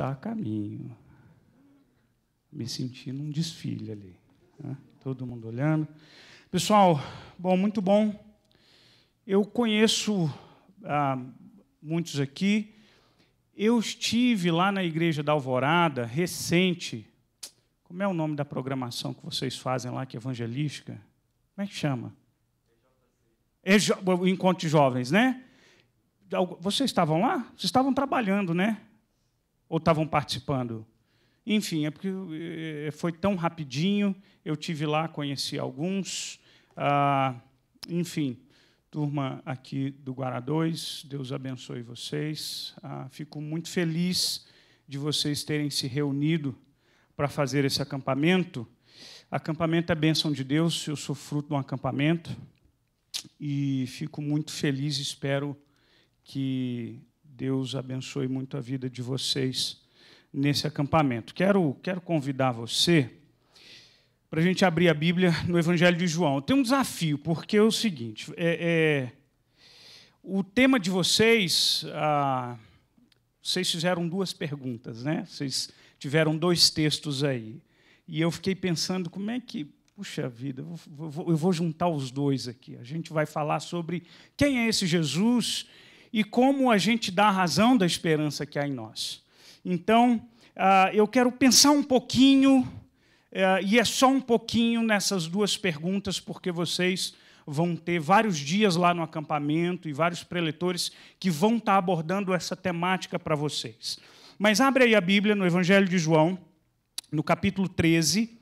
está a caminho. Me senti num desfile ali. Né? Todo mundo olhando. Pessoal, bom, muito bom. Eu conheço ah, muitos aqui. Eu estive lá na igreja da Alvorada, recente. Como é o nome da programação que vocês fazem lá, que é evangelística? Como é que chama? EJ, é Encontro de Jovens, né? Vocês estavam lá? Vocês estavam trabalhando, né? ou estavam participando? Enfim, é porque eh, foi tão rapidinho. Eu tive lá, conheci alguns. Ah, enfim, turma aqui do Guará 2, Deus abençoe vocês. Ah, fico muito feliz de vocês terem se reunido para fazer esse acampamento. Acampamento é bênção de Deus, eu sou fruto de um acampamento e fico muito feliz. Espero que Deus abençoe muito a vida de vocês nesse acampamento. Quero, quero convidar você para a gente abrir a Bíblia no Evangelho de João. Tem um desafio, porque é o seguinte: é, é o tema de vocês, ah, vocês fizeram duas perguntas, né? Vocês tiveram dois textos aí. E eu fiquei pensando como é que. Puxa vida, eu vou juntar os dois aqui. A gente vai falar sobre quem é esse Jesus e como a gente dá razão da esperança que há em nós. Então, ah, eu quero pensar um pouquinho, eh, e é só um pouquinho, nessas duas perguntas, porque vocês vão ter vários dias lá no acampamento e vários preletores que vão estar abordando essa temática para vocês. Mas abre aí a Bíblia no Evangelho de João, no capítulo 13.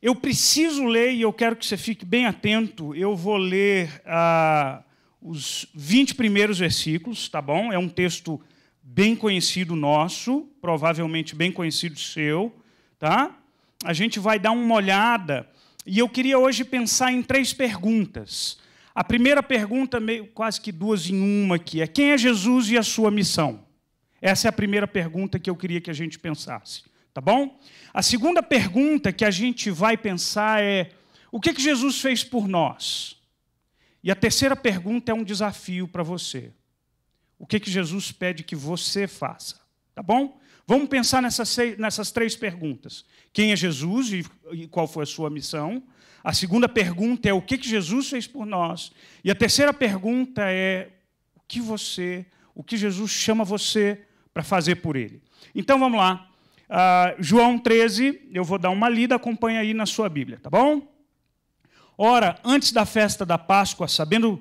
Eu preciso ler e eu quero que você fique bem atento. Eu vou ler. Ah, os 20 primeiros versículos, tá bom? É um texto bem conhecido nosso, provavelmente bem conhecido seu, tá? A gente vai dar uma olhada e eu queria hoje pensar em três perguntas. A primeira pergunta, meio, quase que duas em uma aqui, é quem é Jesus e a sua missão? Essa é a primeira pergunta que eu queria que a gente pensasse, tá bom? A segunda pergunta que a gente vai pensar é o que, que Jesus fez por nós? E a terceira pergunta é um desafio para você. O que, que Jesus pede que você faça? Tá bom? Vamos pensar nessas, seis, nessas três perguntas. Quem é Jesus e, e qual foi a sua missão? A segunda pergunta é o que, que Jesus fez por nós? E a terceira pergunta é o que você, o que Jesus chama você para fazer por ele? Então vamos lá. Uh, João 13, eu vou dar uma lida, acompanha aí na sua Bíblia, tá bom? Ora, antes da festa da Páscoa, sabendo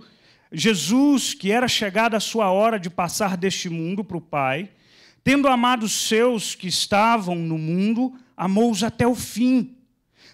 Jesus que era chegada a sua hora de passar deste mundo para o Pai, tendo amado os seus que estavam no mundo, amou-os até o fim.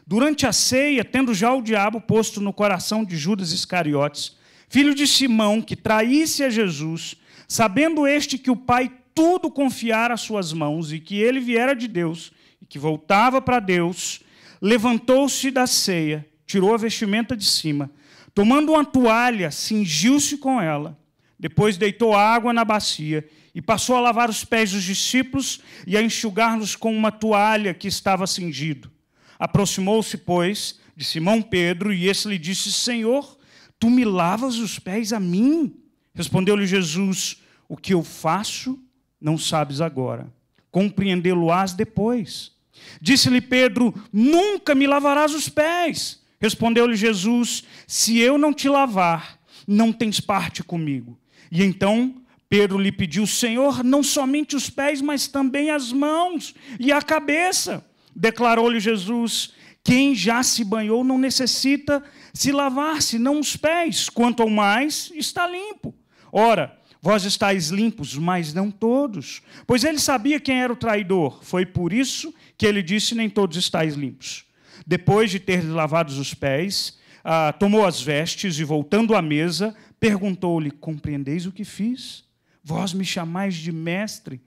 Durante a ceia, tendo já o diabo posto no coração de Judas Iscariotes, filho de Simão, que traísse a Jesus, sabendo este que o Pai tudo confiara às suas mãos e que ele viera de Deus e que voltava para Deus, levantou-se da ceia tirou a vestimenta de cima, tomando uma toalha, cingiu-se com ela. Depois deitou água na bacia e passou a lavar os pés dos discípulos e a enxugar-los com uma toalha que estava cingido. Aproximou-se, pois, de Simão Pedro e esse lhe disse: Senhor, tu me lavas os pés a mim? Respondeu-lhe Jesus: O que eu faço não sabes agora, compreendê-lo-ás depois. Disse-lhe Pedro: Nunca me lavarás os pés. Respondeu-lhe Jesus: Se eu não te lavar, não tens parte comigo. E então Pedro lhe pediu: Senhor, não somente os pés, mas também as mãos e a cabeça. Declarou-lhe Jesus: Quem já se banhou não necessita se lavar, senão os pés, quanto ao mais está limpo. Ora, vós estáis limpos, mas não todos. Pois ele sabia quem era o traidor. Foi por isso que ele disse: Nem todos estáis limpos. Depois de ter lavados os pés, ah, tomou as vestes e, voltando à mesa, perguntou-lhe: Compreendeis o que fiz? Vós me chamais de mestre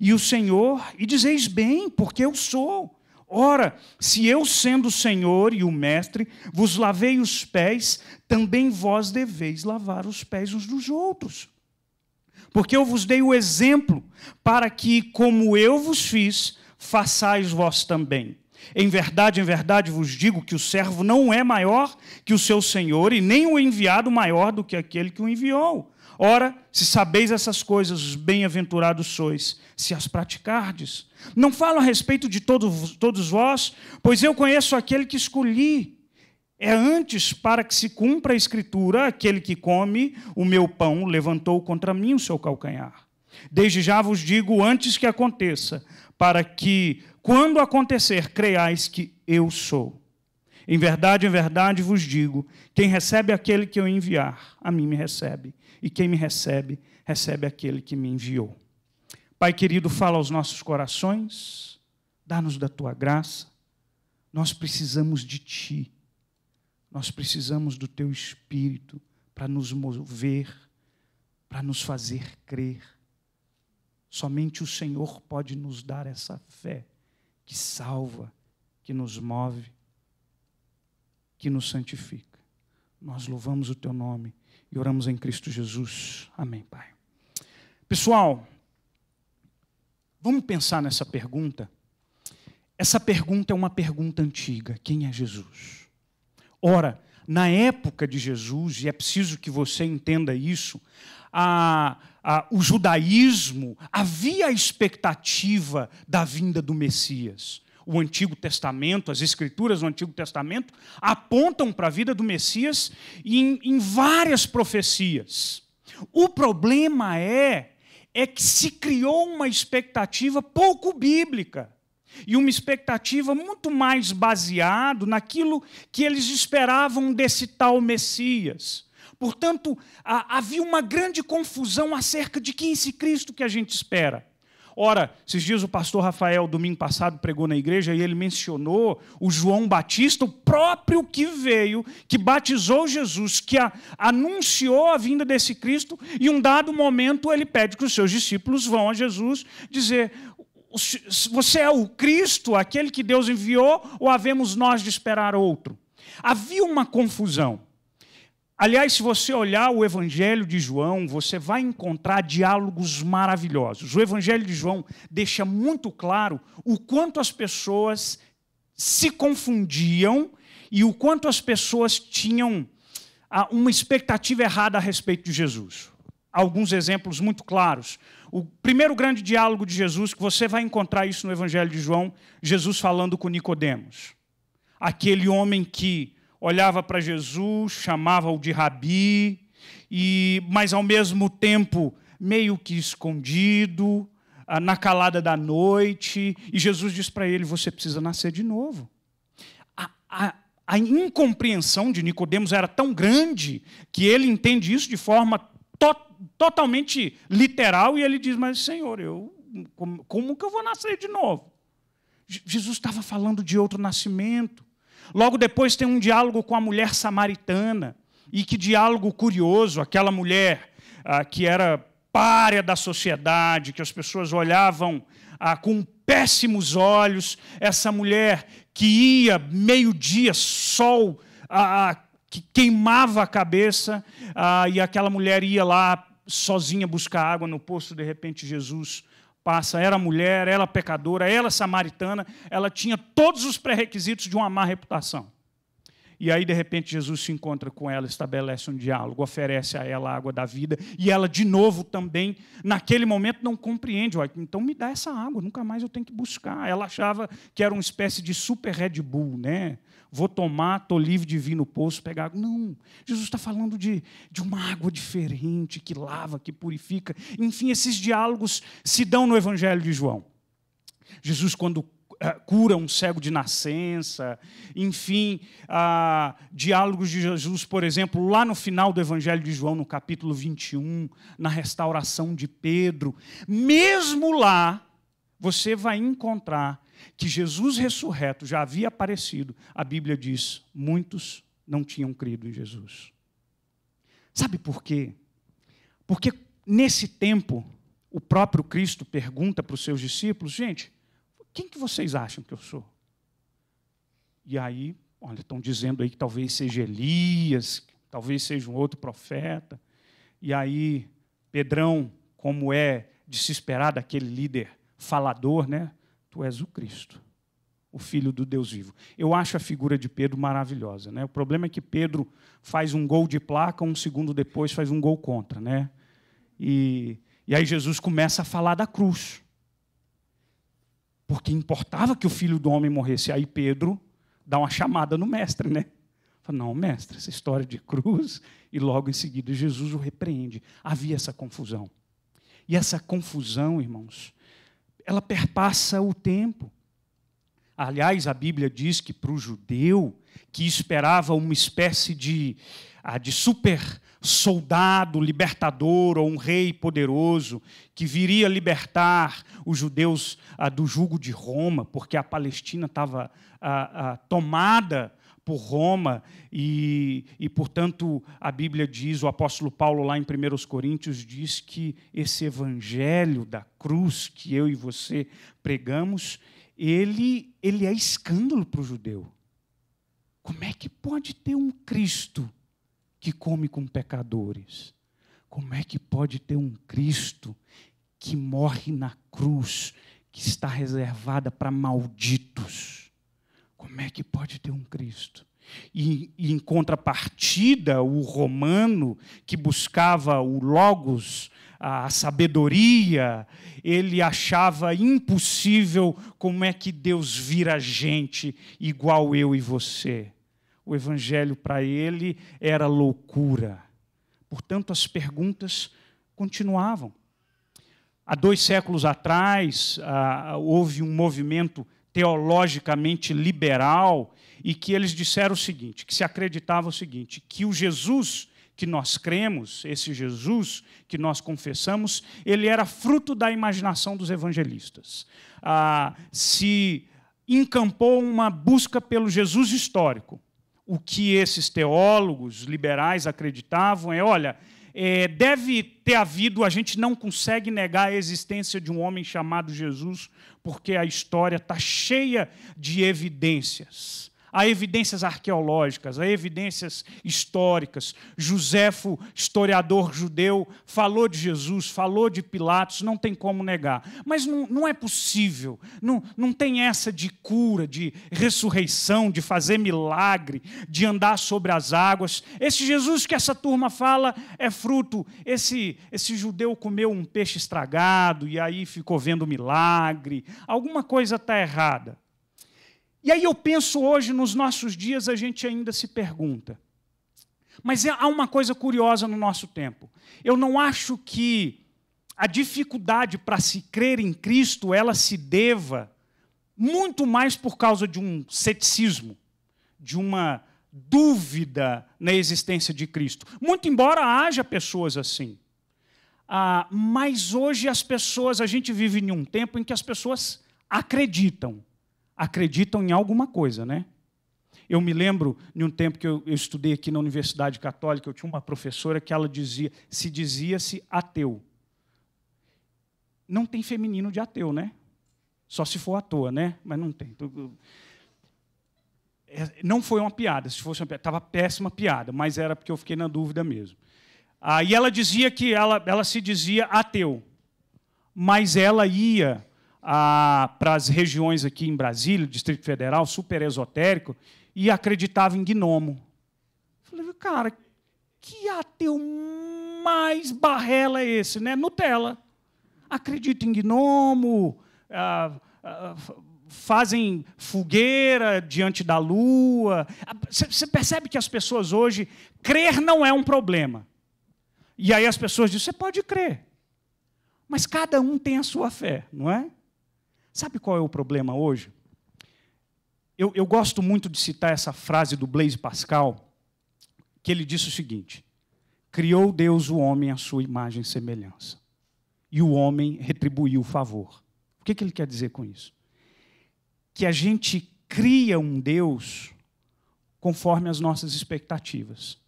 e o Senhor, e dizeis bem, porque eu sou. Ora, se eu, sendo o Senhor e o Mestre, vos lavei os pés, também vós deveis lavar os pés uns dos outros. Porque eu vos dei o exemplo, para que, como eu vos fiz, façais vós também. Em verdade, em verdade vos digo que o servo não é maior que o seu senhor, e nem o enviado maior do que aquele que o enviou. Ora, se sabeis essas coisas, bem-aventurados sois, se as praticardes. Não falo a respeito de todos, todos vós, pois eu conheço aquele que escolhi. É antes para que se cumpra a escritura: aquele que come o meu pão levantou contra mim o seu calcanhar. Desde já vos digo, antes que aconteça, para que quando acontecer, creiais que eu sou. Em verdade, em verdade vos digo: quem recebe aquele que eu enviar, a mim me recebe. E quem me recebe, recebe aquele que me enviou. Pai querido, fala aos nossos corações, dá-nos da tua graça. Nós precisamos de ti, nós precisamos do teu espírito para nos mover, para nos fazer crer. Somente o Senhor pode nos dar essa fé que salva, que nos move, que nos santifica. Nós louvamos o teu nome e oramos em Cristo Jesus. Amém, Pai. Pessoal, vamos pensar nessa pergunta. Essa pergunta é uma pergunta antiga: quem é Jesus? Ora, na época de Jesus, e é preciso que você entenda isso, a, a, o judaísmo, havia a expectativa da vinda do Messias. O Antigo Testamento, as escrituras do Antigo Testamento, apontam para a vida do Messias em, em várias profecias. O problema é, é que se criou uma expectativa pouco bíblica e uma expectativa muito mais baseado naquilo que eles esperavam desse tal Messias. Portanto, havia uma grande confusão acerca de quem esse Cristo que a gente espera. Ora, esses dias o pastor Rafael, domingo passado, pregou na igreja e ele mencionou o João Batista, o próprio que veio, que batizou Jesus, que a, anunciou a vinda desse Cristo, e um dado momento ele pede que os seus discípulos vão a Jesus dizer: Você é o Cristo, aquele que Deus enviou, ou havemos nós de esperar outro? Havia uma confusão. Aliás, se você olhar o Evangelho de João, você vai encontrar diálogos maravilhosos. O Evangelho de João deixa muito claro o quanto as pessoas se confundiam e o quanto as pessoas tinham ah, uma expectativa errada a respeito de Jesus. Alguns exemplos muito claros. O primeiro grande diálogo de Jesus, que você vai encontrar isso no Evangelho de João, Jesus falando com Nicodemos, aquele homem que olhava para Jesus, chamava-o de rabi, e mas ao mesmo tempo meio que escondido, ah, na calada da noite, e Jesus diz para ele: você precisa nascer de novo. A, a, a incompreensão de Nicodemos era tão grande que ele entende isso de forma to, totalmente literal e ele diz: mas Senhor, eu como, como que eu vou nascer de novo? Jesus estava falando de outro nascimento. Logo depois tem um diálogo com a mulher samaritana. E que diálogo curioso, aquela mulher ah, que era párea da sociedade, que as pessoas olhavam ah, com péssimos olhos, essa mulher que ia meio-dia, sol, ah, ah que queimava a cabeça, ah, e aquela mulher ia lá sozinha buscar água no poço, de repente Jesus passa, era mulher, ela pecadora, ela samaritana, ela tinha todos os pré-requisitos de uma má reputação. E aí, de repente, Jesus se encontra com ela, estabelece um diálogo, oferece a ela a água da vida, e ela, de novo, também, naquele momento, não compreende. então me dá essa água, nunca mais eu tenho que buscar. Ela achava que era uma espécie de super Red Bull, né? vou tomar, estou livre de vir no poço pegar água. Não, Jesus está falando de, de uma água diferente que lava, que purifica. Enfim, esses diálogos se dão no Evangelho de João. Jesus, quando eh, cura um cego de nascença, enfim, ah, diálogos de Jesus, por exemplo, lá no final do Evangelho de João, no capítulo 21, na restauração de Pedro. Mesmo lá, você vai encontrar que Jesus ressurreto já havia aparecido. A Bíblia diz: muitos não tinham crido em Jesus. Sabe por quê? Porque nesse tempo, o próprio Cristo pergunta para os seus discípulos: gente, quem que vocês acham que eu sou? E aí, olha, estão dizendo aí que talvez seja Elias, talvez seja um outro profeta. E aí, Pedrão, como é de se esperar daquele líder falador, né? Tu és o Cristo, o Filho do Deus vivo. Eu acho a figura de Pedro maravilhosa, né? O problema é que Pedro faz um gol de placa, um segundo depois faz um gol contra, né? E, e aí Jesus começa a falar da cruz. Porque importava que o filho do homem morresse. Aí Pedro dá uma chamada no mestre, né? Fala, não, mestre, essa história de cruz. E logo em seguida Jesus o repreende. Havia essa confusão. E essa confusão, irmãos, ela perpassa o tempo. Aliás, a Bíblia diz que para o judeu que esperava uma espécie de, ah, de super soldado libertador ou um rei poderoso que viria libertar os judeus ah, do jugo de Roma, porque a Palestina estava ah, tomada por Roma, e, e, portanto a Bíblia diz, o apóstolo Paulo, lá em 1 Coríntios, diz que esse evangelho da cruz que eu e você pregamos, ele, ele é escândalo para o judeu. Como é que pode ter um Cristo que come com pecadores? Como é que pode ter um Cristo que morre na cruz, que está reservada para malditos? Como é que pode ter um Cristo? E, e em contrapartida, o romano, que buscava o Logos, a sabedoria, ele achava impossível como é que Deus vira gente igual eu e você. O evangelho para ele era loucura. Portanto, as perguntas continuavam. Há dois séculos atrás, ah, houve um movimento teologicamente liberal e que eles disseram o seguinte, que se acreditava o seguinte, que o Jesus que nós cremos, esse Jesus que nós confessamos, ele era fruto da imaginação dos evangelistas. Ah, se encampou uma busca pelo Jesus histórico. O que esses teólogos liberais acreditavam é, olha, é, deve ter havido, a gente não consegue negar a existência de um homem chamado Jesus, porque a história está cheia de evidências há evidências arqueológicas, há evidências históricas. Joséfo, historiador judeu, falou de Jesus, falou de Pilatos, não tem como negar. Mas não, não é possível, não, não tem essa de cura, de ressurreição, de fazer milagre, de andar sobre as águas. Esse Jesus que essa turma fala é fruto, esse, esse judeu comeu um peixe estragado e aí ficou vendo milagre. Alguma coisa está errada. E aí eu penso hoje, nos nossos dias, a gente ainda se pergunta. Mas é, há uma coisa curiosa no nosso tempo. Eu não acho que a dificuldade para se crer em Cristo ela se deva muito mais por causa de um ceticismo, de uma dúvida na existência de Cristo. Muito embora haja pessoas assim. Ah, mas hoje as pessoas, a gente vive em um tempo em que as pessoas acreditam acreditam em alguma coisa, né? Eu me lembro de um tempo que eu, eu estudei aqui na Universidade Católica, eu tinha uma professora que ela dizia, se dizia-se ateu. Não tem feminino de ateu, né? Só se for à toa, né? Mas não tem. Então, é, não foi uma piada, se fosse uma piada, estava péssima piada, mas era porque eu fiquei na dúvida mesmo. Ah, e ela dizia que ela, ela se dizia ateu, mas ela ia para as regiões aqui em Brasília, Distrito Federal, super esotérico, e acreditava em gnomo. Falei, cara, que ateu mais barrela é esse, né? Nutella. Acredita em gnomo, ah, ah, fazem fogueira diante da lua. Você percebe que as pessoas hoje, crer não é um problema. E aí as pessoas dizem, você pode crer. Mas cada um tem a sua fé, não é? Sabe qual é o problema hoje? Eu, eu, gosto muito de citar essa frase do Blaise Pascal, que ele disse o seguinte: Criou Deus o homem à sua imagem e semelhança, e o homem retribuiu o favor. O que, que ele quer dizer com isso? Que a gente cria um Deus conforme as nossas expectativas.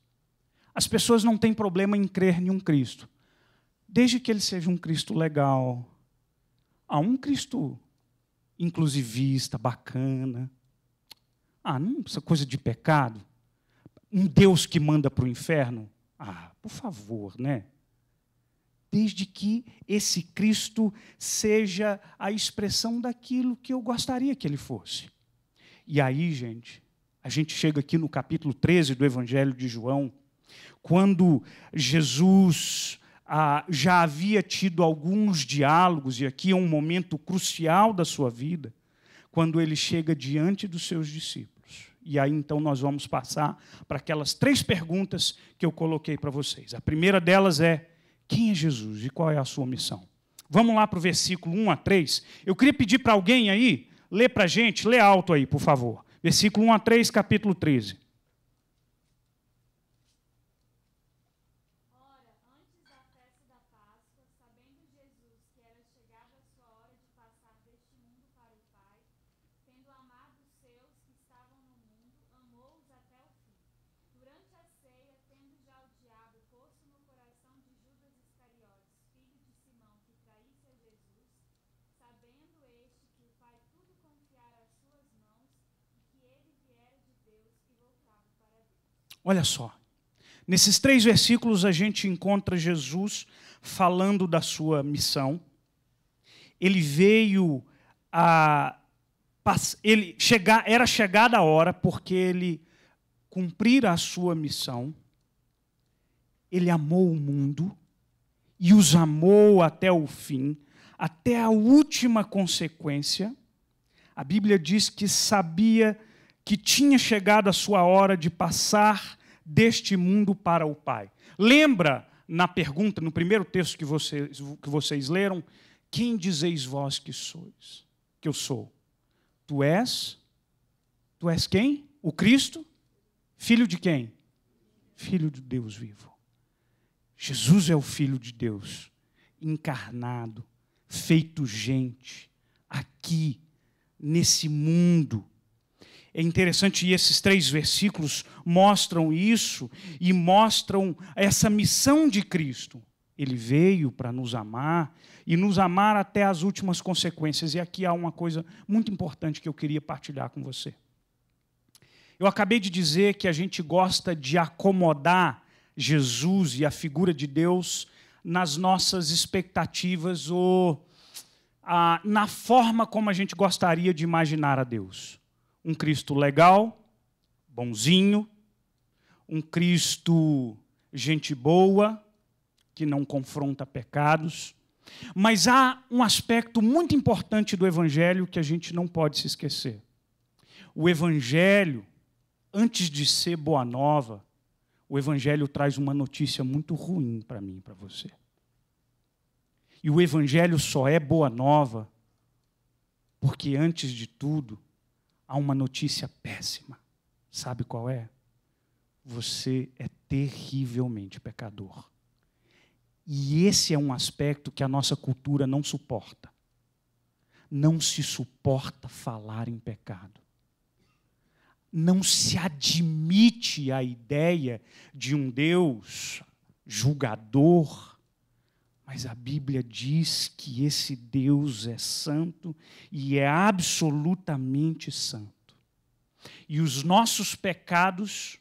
As pessoas não têm problema em crer em um Cristo, desde que ele seja um Cristo legal. Há um Cristo inclusivista, bacana. Ah, não, essa coisa de pecado. Um Deus que manda para o inferno. Ah, por favor, né? Desde que esse Cristo seja a expressão daquilo que eu gostaria que ele fosse. E aí, gente, a gente chega aqui no capítulo 13 do Evangelho de João, quando Jesus ah, já havia tido alguns diálogos, e aqui é um momento crucial da sua vida, quando ele chega diante dos seus discípulos. E aí então nós vamos passar para aquelas três perguntas que eu coloquei para vocês. A primeira delas é: quem é Jesus e qual é a sua missão? Vamos lá para o versículo 1 a 3. Eu queria pedir para alguém aí, ler para a gente, lê alto aí, por favor. Versículo 1 a 3, capítulo 13. Olha só. Nesses três versículos a gente encontra Jesus falando da sua missão. Ele veio a ele chegar, era chegada a hora porque ele cumprira a sua missão. Ele amou o mundo e os amou até o fim, até a última consequência. A Bíblia diz que sabia que tinha chegado a sua hora de passar deste mundo para o Pai. Lembra na pergunta, no primeiro texto que vocês, que vocês leram, quem dizeis vós que sois? Que eu sou? Tu és? Tu és quem? O Cristo? Filho de quem? Filho de Deus vivo. Jesus é o Filho de Deus, encarnado, feito gente, aqui, nesse mundo é interessante, e esses três versículos mostram isso e mostram essa missão de Cristo. Ele veio para nos amar e nos amar até as últimas consequências. E aqui há uma coisa muito importante que eu queria partilhar com você. Eu acabei de dizer que a gente gosta de acomodar Jesus e a figura de Deus nas nossas expectativas ou ah, na forma como a gente gostaria de imaginar a Deus um Cristo legal, bonzinho, um Cristo gente boa, que não confronta pecados. Mas há um aspecto muito importante do Evangelho que a gente não pode se esquecer. O Evangelho, antes de ser boa nova, o Evangelho traz uma notícia muito ruim para mim e para você. E o Evangelho só é boa nova porque, antes de tudo, há uma notícia péssima. Sabe qual é? Você é terrivelmente pecador. E esse é um aspecto que a nossa cultura não suporta. Não se suporta falar em pecado. Não se admite a ideia de um Deus julgador mas a Bíblia diz que esse Deus é santo e é absolutamente santo. E os nossos pecados,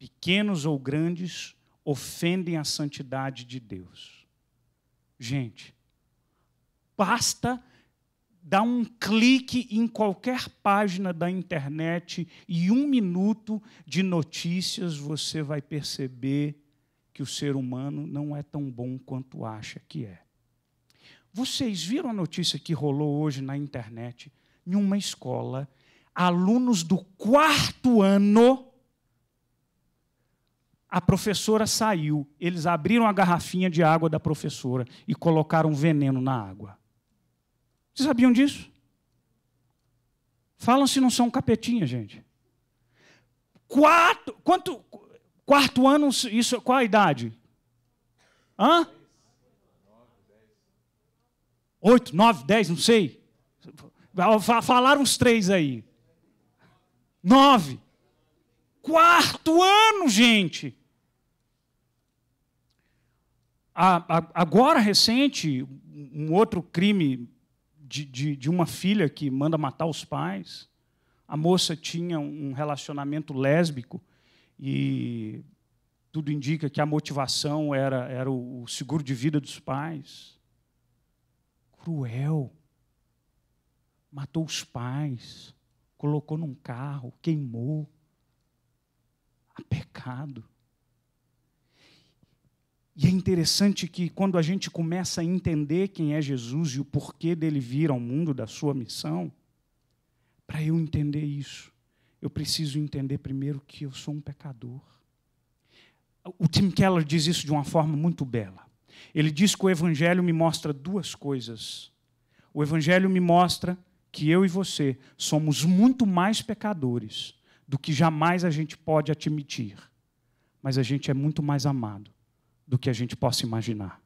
pequenos ou grandes, ofendem a santidade de Deus. Gente, basta dar um clique em qualquer página da internet e um minuto de notícias você vai perceber que o ser humano não é tão bom quanto acha que é. Vocês viram a notícia que rolou hoje na internet? Em uma escola, alunos do quarto ano, a professora saiu. Eles abriram a garrafinha de água da professora e colocaram veneno na água. Vocês sabiam disso? Falam se não são capetinha, gente. Quatro. Quanto, Quarto ano, isso qual a idade? Hã? Oito, nove, dez, não sei. Falaram os três aí. Nove. Quarto ano, gente. A, a, agora, recente, um outro crime de, de, de uma filha que manda matar os pais. A moça tinha um relacionamento lésbico e tudo indica que a motivação era, era o seguro de vida dos pais. Cruel. Matou os pais, colocou num carro, queimou. A pecado. E é interessante que quando a gente começa a entender quem é Jesus e o porquê dele vir ao mundo, da sua missão, para eu entender isso, eu preciso entender primeiro que eu sou um pecador. O Tim Keller diz isso de uma forma muito bela. Ele diz que o Evangelho me mostra duas coisas. O Evangelho me mostra que eu e você somos muito mais pecadores do que jamais a gente pode admitir, mas a gente é muito mais amado do que a gente possa imaginar.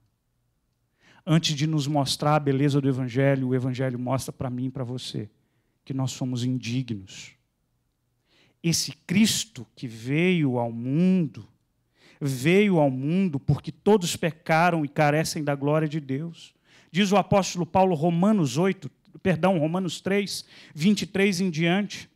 Antes de nos mostrar a beleza do Evangelho, o Evangelho mostra para mim e para você que nós somos indignos esse Cristo que veio ao mundo, veio ao mundo porque todos pecaram e carecem da glória de Deus. Diz o apóstolo Paulo, Romanos 8, perdão, Romanos 3, 23 em diante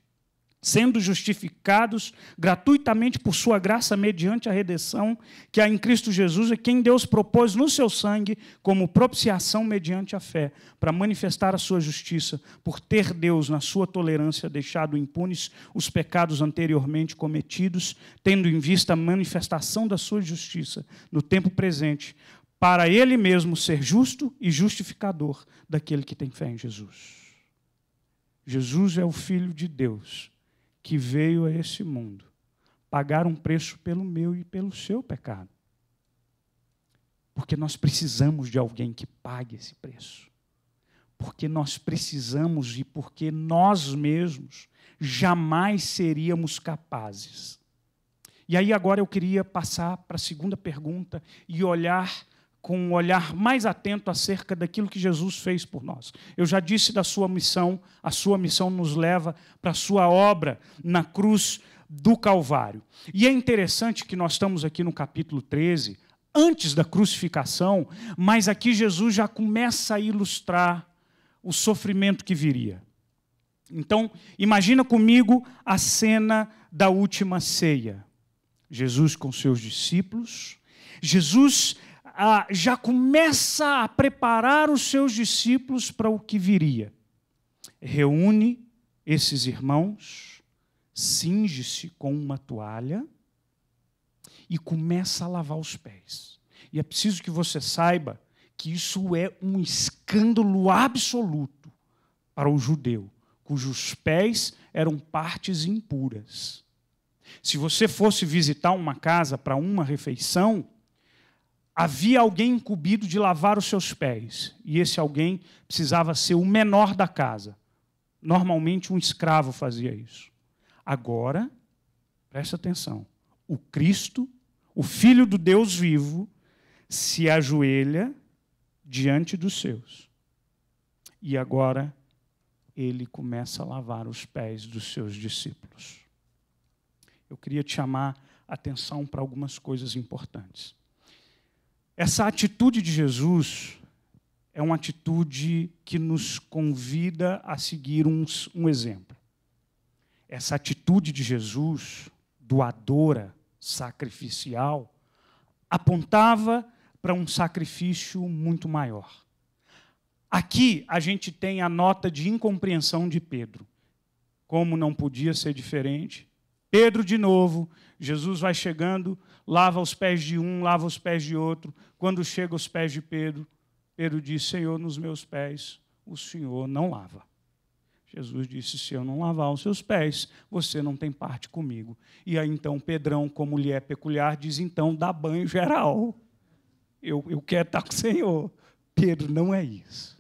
sendo justificados gratuitamente por sua graça mediante a redenção que há em Cristo Jesus, é quem Deus propôs no seu sangue como propiciação mediante a fé, para manifestar a sua justiça, por ter Deus na sua tolerância deixado impunes os pecados anteriormente cometidos, tendo em vista a manifestação da sua justiça no tempo presente, para ele mesmo ser justo e justificador daquele que tem fé em Jesus. Jesus é o filho de Deus que veio a esse mundo pagar um preço pelo meu e pelo seu pecado. Porque nós precisamos de alguém que pague esse preço. Porque nós precisamos e porque nós mesmos jamais seríamos capazes. E aí agora eu queria passar para a segunda pergunta e olhar com um olhar mais atento acerca daquilo que Jesus fez por nós. Eu já disse da sua missão, a sua missão nos leva para a sua obra na cruz do Calvário. E é interessante que nós estamos aqui no capítulo 13, antes da crucificação, mas aqui Jesus já começa a ilustrar o sofrimento que viria. Então, imagina comigo a cena da última ceia. Jesus com seus discípulos, Jesus ah, já começa a preparar os seus discípulos para o que viria. Reúne esses irmãos, cinge-se com uma toalha e começa a lavar os pés. E é preciso que você saiba que isso é um escândalo absoluto para o judeu, cujos pés eram partes impuras. Se você fosse visitar uma casa para uma refeição, havia alguém incumbido de lavar os seus pés, e esse alguém precisava ser o menor da casa. Normalmente um escravo fazia isso. Agora, presta atenção: o Cristo, o Filho do Deus vivo, se ajoelha diante dos seus. E agora ele começa a lavar os pés dos seus discípulos. Eu queria te chamar a atenção para algumas coisas importantes. Essa atitude de Jesus é uma atitude que nos convida a seguir uns, um exemplo. Essa atitude de Jesus, doadora, sacrificial, apontava para um sacrifício muito maior. Aqui a gente tem a nota de incompreensão de Pedro. Como não podia ser diferente, Pedro de novo, Jesus vai chegando, lava os pés de um, lava os pés de outro, quando chega aos pés de Pedro, Pedro diz: Senhor, nos meus pés o Senhor não lava. Jesus disse: Se eu não lavar os seus pés, você não tem parte comigo. E aí então Pedrão, como lhe é peculiar, diz: Então dá banho geral. Eu, eu quero estar com o Senhor. Pedro, não é isso.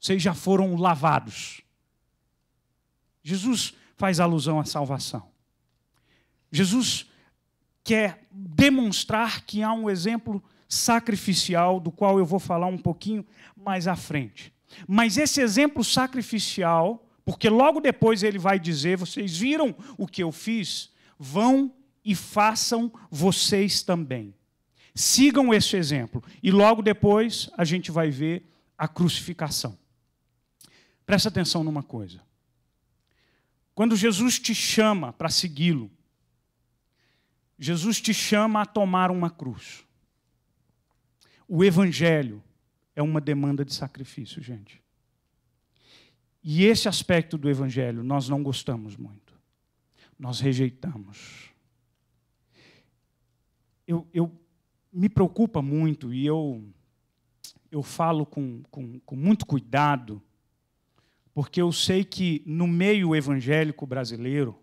Vocês já foram lavados. Jesus faz alusão à salvação. Jesus quer demonstrar que há um exemplo sacrificial, do qual eu vou falar um pouquinho mais à frente. Mas esse exemplo sacrificial, porque logo depois ele vai dizer: vocês viram o que eu fiz? Vão e façam vocês também. Sigam esse exemplo. E logo depois a gente vai ver a crucificação. Presta atenção numa coisa. Quando Jesus te chama para segui-lo, Jesus te chama a tomar uma cruz. O evangelho é uma demanda de sacrifício, gente. E esse aspecto do evangelho nós não gostamos muito. Nós rejeitamos. Eu, eu me preocupa muito e eu eu falo com, com, com muito cuidado, porque eu sei que no meio evangélico brasileiro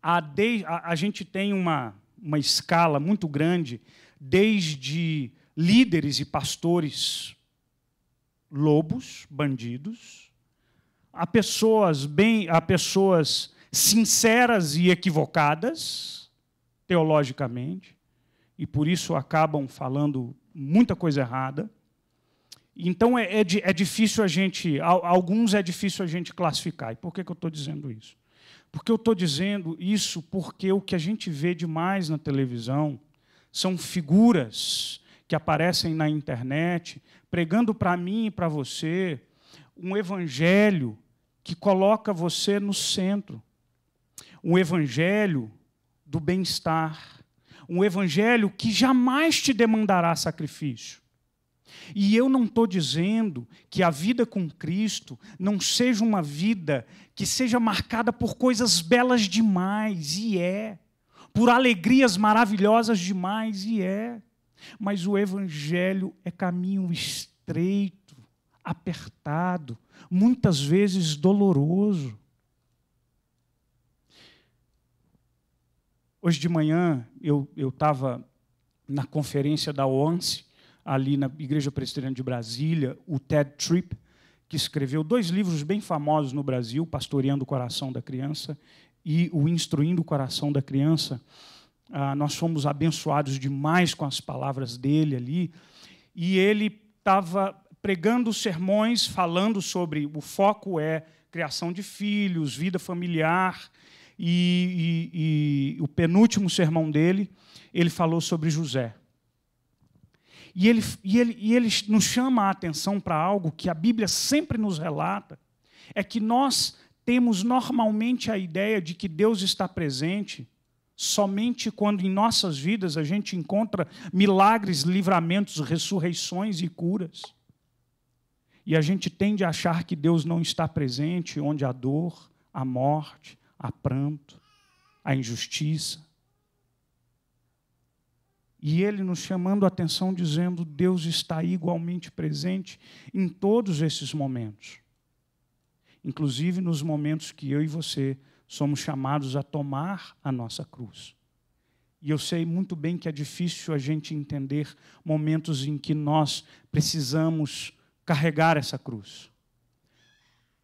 a, de, a, a gente tem uma, uma escala muito grande desde líderes e pastores lobos, bandidos, a pessoas bem, a pessoas sinceras e equivocadas teologicamente e por isso acabam falando muita coisa errada. Então é, é, é difícil a gente, alguns é difícil a gente classificar. E por que, que eu estou dizendo isso? Porque eu estou dizendo isso porque o que a gente vê demais na televisão são figuras que aparecem na internet, pregando para mim e para você um evangelho que coloca você no centro. Um evangelho do bem-estar. Um evangelho que jamais te demandará sacrifício. E eu não estou dizendo que a vida com Cristo não seja uma vida que seja marcada por coisas belas demais, e é. Por alegrias maravilhosas demais, e é. Mas o Evangelho é caminho estreito, apertado, muitas vezes doloroso. Hoje de manhã eu estava na conferência da ONCE, ali na Igreja Presbiteriana de Brasília, o Ted Tripp, que escreveu dois livros bem famosos no Brasil, Pastoreando o Coração da Criança e O Instruindo o Coração da Criança. Ah, nós fomos abençoados demais com as palavras dele ali. E ele estava pregando sermões falando sobre o foco é criação de filhos, vida familiar. E, e, e o penúltimo sermão dele, ele falou sobre José. E ele, e ele, e ele nos chama a atenção para algo que a Bíblia sempre nos relata: é que nós temos normalmente a ideia de que Deus está presente Somente quando em nossas vidas a gente encontra milagres, livramentos, ressurreições e curas. E a gente tende a achar que Deus não está presente onde há dor, a morte, a pranto, a injustiça. E ele nos chamando a atenção, dizendo: Deus está igualmente presente em todos esses momentos, inclusive nos momentos que eu e você somos chamados a tomar a nossa cruz. E eu sei muito bem que é difícil a gente entender momentos em que nós precisamos carregar essa cruz.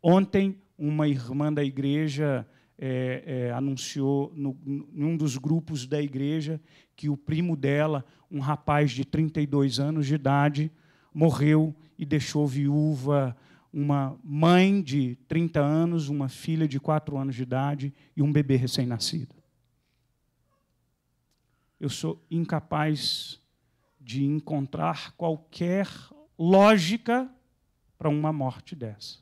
Ontem, uma irmã da igreja é, é, anunciou em num dos grupos da igreja que o primo dela, um rapaz de 32 anos de idade, morreu e deixou viúva uma mãe de 30 anos, uma filha de 4 anos de idade e um bebê recém-nascido. Eu sou incapaz de encontrar qualquer lógica para uma morte dessa.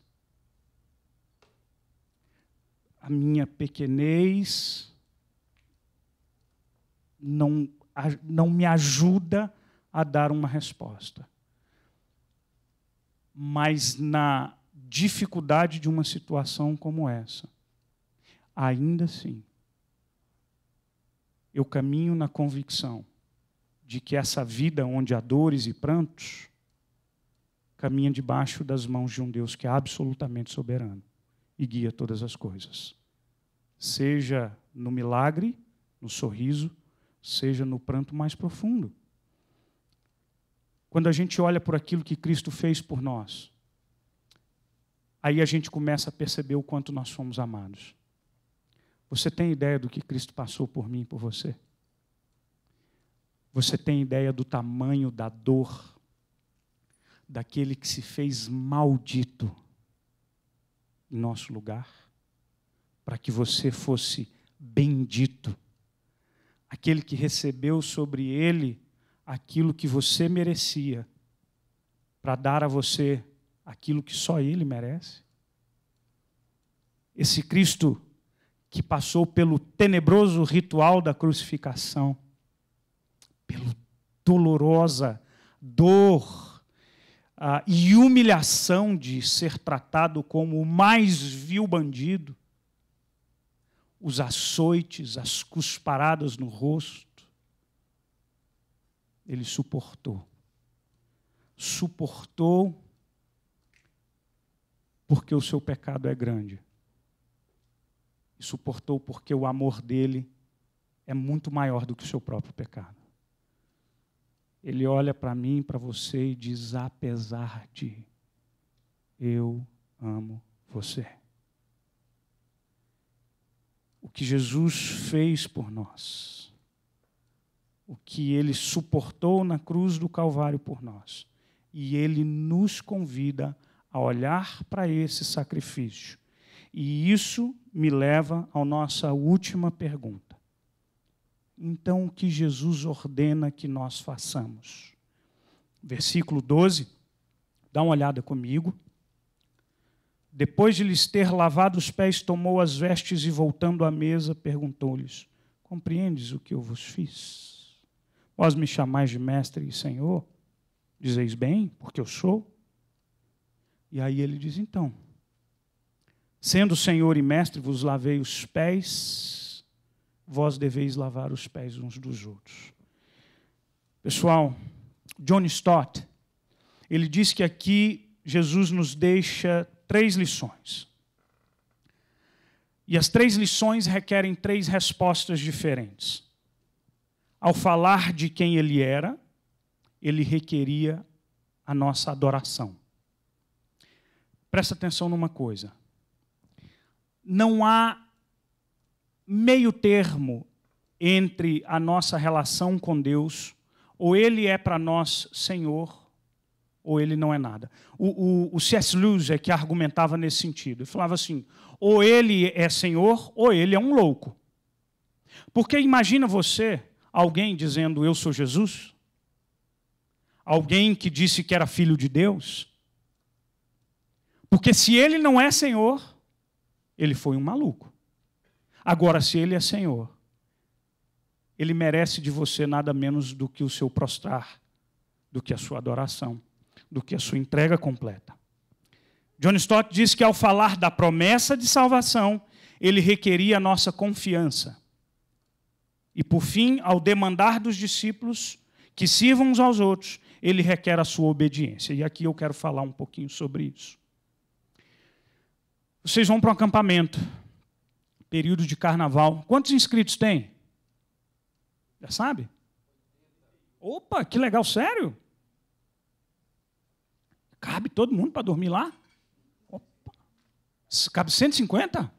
A minha pequenez não, não me ajuda a dar uma resposta mas na dificuldade de uma situação como essa, ainda assim, eu caminho na convicção de que essa vida onde há dores e prantos caminha debaixo das mãos de um Deus que é absolutamente soberano e guia todas as coisas. Seja no milagre, no sorriso, seja no pranto mais profundo. Quando a gente olha por aquilo que Cristo fez por nós, aí a gente começa a perceber o quanto nós somos amados. Você tem ideia do que Cristo passou por mim e por você? Você tem ideia do tamanho da dor daquele que se fez maldito em nosso lugar, para que você fosse bendito? Aquele que recebeu sobre ele aquilo que você merecia, para dar a você aquilo que só Ele merece? Esse Cristo que passou pelo tenebroso ritual da crucificação, pela dolorosa dor ah, e humilhação de ser tratado como o mais vil bandido, os açoites, as cusparadas no rosto, ele suportou. Suportou porque o seu pecado é grande. E suportou porque o amor dele é muito maior do que o seu próprio pecado. Ele olha para mim, para você e diz: apesar de eu amo você. O que Jesus fez por nós o que ele suportou na cruz do Calvário por nós. E ele nos convida a olhar para esse sacrifício. E isso me leva à nossa última pergunta. Então, o que Jesus ordena que nós façamos? Versículo 12, dá uma olhada comigo. Depois de lhes ter lavado os pés, tomou as vestes e, voltando à mesa, perguntou-lhes: Compreendes o que eu vos fiz? Vós me chamais de mestre e senhor, dizeis bem, porque eu sou. E aí ele diz: então, sendo senhor e mestre, vos lavei os pés, vós deveis lavar os pés uns dos outros. Pessoal, John Stott, ele diz que aqui Jesus nos deixa três lições. E as três lições requerem três respostas diferentes ao falar de quem ele era, ele requeria a nossa adoração. Presta atenção numa coisa. Não há meio termo entre a nossa relação com Deus, ou ele é para nós Senhor, ou ele não é nada. O, o, o C.S. Lewis é que argumentava nesse sentido. Ele falava assim: ou ele é Senhor, ou ele é um louco. Porque imagina você Alguém dizendo eu sou Jesus? Alguém que disse que era filho de Deus? Porque se ele não é Senhor, ele foi um maluco. Agora, se ele é Senhor, ele merece de você nada menos do que o seu prostrar, do que a sua adoração, do que a sua entrega completa. John Stott diz que ao falar da promessa de salvação, ele requeria a nossa confiança. E por fim, ao demandar dos discípulos que sirvam uns aos outros, ele requer a sua obediência. E aqui eu quero falar um pouquinho sobre isso. Vocês vão para um acampamento, período de carnaval. Quantos inscritos tem? Já sabe? Opa, que legal, sério? Cabe todo mundo para dormir lá? Opa. Cabe 150?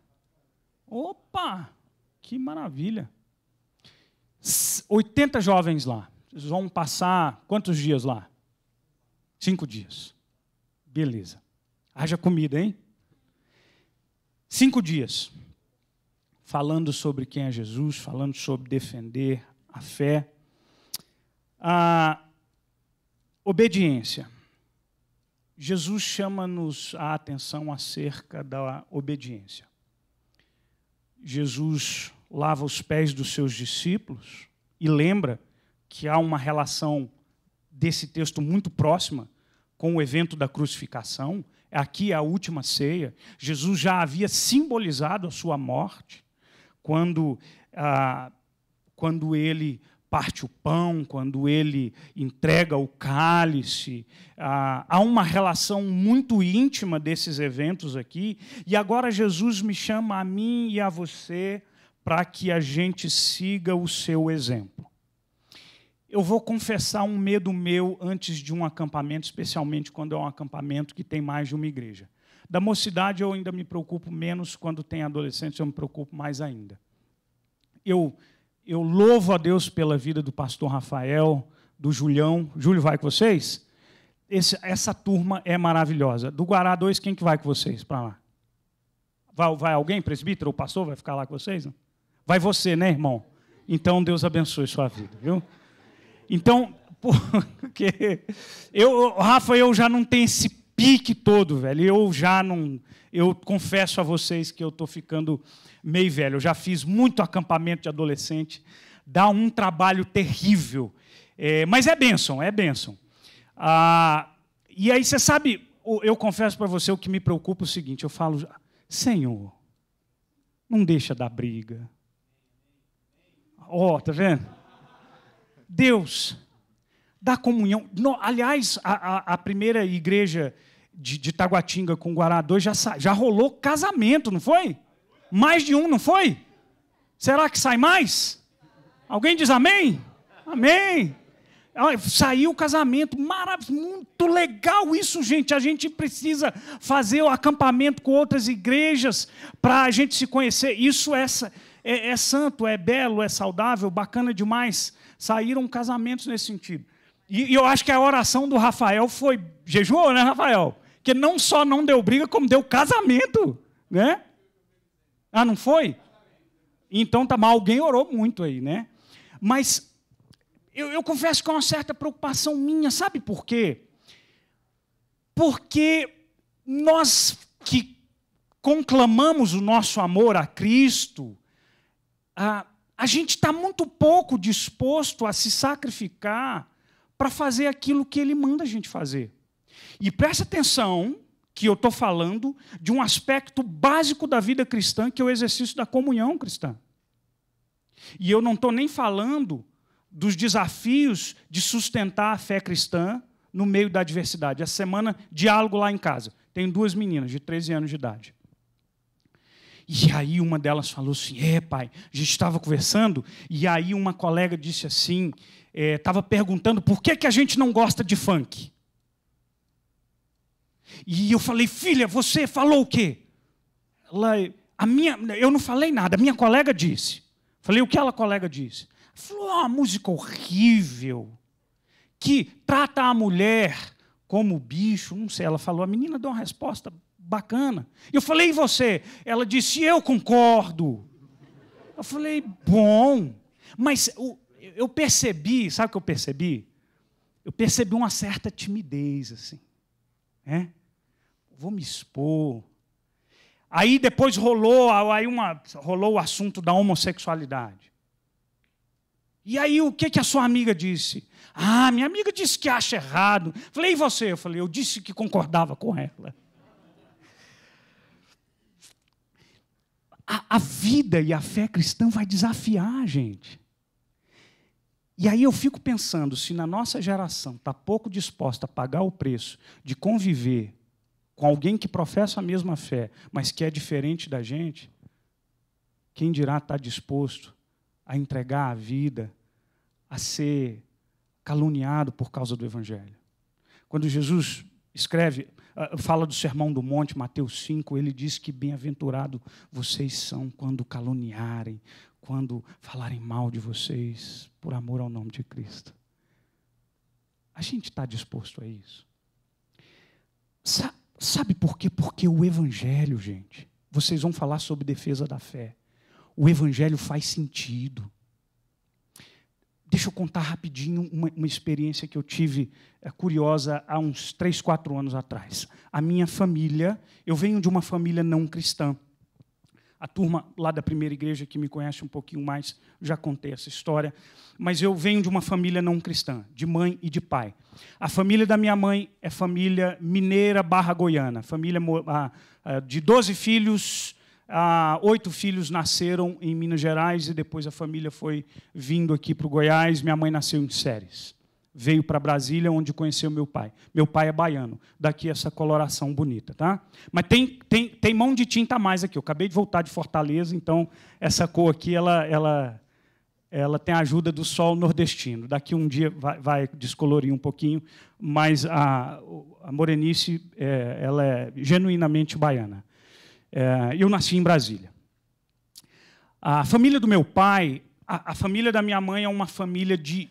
Opa, que maravilha. 80 jovens lá. Eles vão passar quantos dias lá? Cinco dias. Beleza. Haja comida, hein? Cinco dias. Falando sobre quem é Jesus, falando sobre defender a fé. A obediência. Jesus chama-nos a atenção acerca da obediência. Jesus lava os pés dos seus discípulos e lembra que há uma relação desse texto muito próxima com o evento da crucificação. Aqui é a última ceia. Jesus já havia simbolizado a sua morte quando, ah, quando ele parte o pão, quando ele entrega o cálice. Ah, há uma relação muito íntima desses eventos aqui. E agora Jesus me chama a mim e a você para que a gente siga o seu exemplo. Eu vou confessar um medo meu antes de um acampamento, especialmente quando é um acampamento que tem mais de uma igreja. Da mocidade eu ainda me preocupo menos, quando tem adolescentes eu me preocupo mais ainda. Eu, eu louvo a Deus pela vida do pastor Rafael, do Julião. Júlio vai com vocês? Esse, essa turma é maravilhosa. Do Guará 2, quem que vai com vocês para lá? Vai, vai alguém, presbítero ou pastor, vai ficar lá com vocês? Não? Vai você, né, irmão? Então Deus abençoe sua vida, viu? Então, porque eu, Rafa, eu já não tenho esse pique todo, velho. Eu já não, eu confesso a vocês que eu estou ficando meio velho. Eu já fiz muito acampamento de adolescente, dá um trabalho terrível. É, mas é bênção, é bênção. Ah, e aí você sabe, eu confesso para você o que me preocupa é o seguinte, eu falo, Senhor, não deixa dar briga. Ó, oh, tá vendo? Deus dá comunhão. No, aliás, a, a, a, primeira igreja de, de Taguatinga com Guará 2 já, já rolou casamento, não foi? Mais de um, não foi? Será que sai mais? Alguém diz amém? Amém. Saiu o casamento, maravilhoso, muito legal isso, gente. A gente precisa fazer o acampamento com outras igrejas para a gente se conhecer. Isso, essa, é, é santo, é belo, é saudável, bacana demais. Saíram casamentos nesse sentido. E, e, eu acho que a oração do Rafael foi. Jejuou, né, Rafael? Que não só não deu briga, como deu casamento. Né? Ah, não foi? Então tá mal, alguém orou muito aí, né? Mas eu, eu confesso que é uma certa preocupação minha, sabe por quê? Porque nós que conclamamos o nosso amor a Cristo, ah, a gente está muito pouco disposto a se sacrificar para fazer aquilo que ele manda a gente fazer. E presta atenção que eu estou falando de um aspecto básico da vida cristã, que é o exercício da comunhão cristã. E eu não estou nem falando dos desafios de sustentar a fé cristã no meio da adversidade. A semana, diálogo lá em casa. Tenho duas meninas de 13 anos de idade. E aí uma delas falou assim: É, pai, a gente estava conversando, e aí uma colega disse assim: estava é, perguntando por que, que a gente não gosta de funk. E eu falei, filha, você falou o quê? Ela, a minha, eu não falei nada, a minha colega disse. Falei, o que ela colega disse? Falou, ah, uma música horrível, que trata a mulher como bicho, não sei, ela falou, a menina deu uma resposta bacana. Eu falei, e você? Ela disse, eu concordo. Eu falei, bom. Mas eu percebi, sabe o que eu percebi? Eu percebi uma certa timidez, assim. Né? Vou me expor. Aí depois rolou, aí uma, rolou o assunto da homossexualidade. E aí o que, que a sua amiga disse? Ah, minha amiga disse que acha errado. Falei, e você? Eu falei, eu disse que concordava com ela. a, a vida e a fé cristã vai desafiar a gente. E aí eu fico pensando, se na nossa geração está pouco disposta a pagar o preço de conviver com alguém que professa a mesma fé, mas que é diferente da gente, quem dirá estar tá disposto a entregar a vida, a ser caluniado por causa do Evangelho? Quando Jesus escreve ah, fala do Sermão do Monte, Mateus 5, ele diz que bem-aventurado vocês são quando caluniarem, quando falarem mal de vocês, por amor ao nome de Cristo. A gente está disposto a isso. Sa sabe por quê? Porque o Evangelho, gente, vocês vão falar sobre defesa da fé. O Evangelho faz sentido. Deixa eu contar rapidinho uma, uma experiência que eu tive é, curiosa há uns três, quatro anos atrás. A minha família, eu venho de uma família não cristã. A turma lá da primeira igreja que me conhece um pouquinho mais já contei essa história. Mas eu venho de uma família não cristã, de mãe e de pai. A família da minha mãe é família mineira barra goiana, família ah, ah, de 12 filhos, ah, oito filhos nasceram em Minas Gerais e depois a família foi vindo aqui para o Goiás. Minha mãe nasceu em Séries. Veio para Brasília, onde conheceu meu pai. Meu pai é baiano. Daqui essa coloração bonita, tá? Mas tem, tem, tem mão de tinta a mais aqui. Eu acabei de voltar de Fortaleza, então essa cor aqui ela, ela, ela tem a ajuda do sol nordestino. Daqui um dia vai, vai descolorir um pouquinho, mas a, a Morenice é, ela é genuinamente baiana. É, eu nasci em Brasília. A família do meu pai, a, a família da minha mãe é uma família de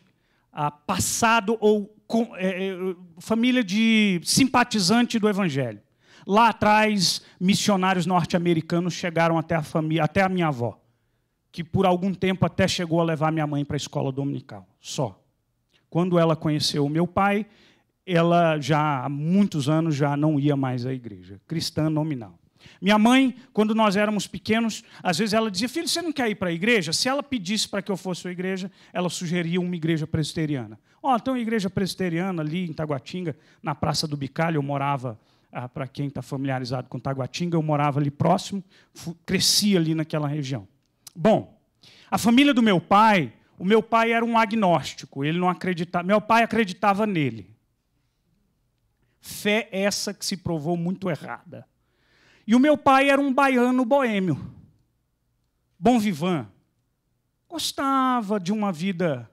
a, ah, passado ou com, é, é, família de simpatizante do Evangelho. Lá atrás, missionários norte-americanos chegaram até a, família, até a minha avó, que por algum tempo até chegou a levar minha mãe para a escola dominical, só. Quando ela conheceu o meu pai, ela já há muitos anos já não ia mais à igreja, cristã nominal. Minha mãe, quando nós éramos pequenos, às vezes ela dizia: Filho, você não quer ir para a igreja? Se ela pedisse para que eu fosse à igreja, ela sugeria uma igreja presbiteriana. Ó, oh, tem uma igreja presbiteriana ali em Taguatinga, na Praça do Bicalho, eu morava. Ah, para quem está familiarizado com Taguatinga, eu morava ali próximo, cresci ali naquela região. Bom, a família do meu pai, o meu pai era um agnóstico, ele não acreditava, meu pai acreditava nele. Fé essa que se provou muito errada. E o meu pai era um baiano boêmio, bom vivant, Gostava de uma vida,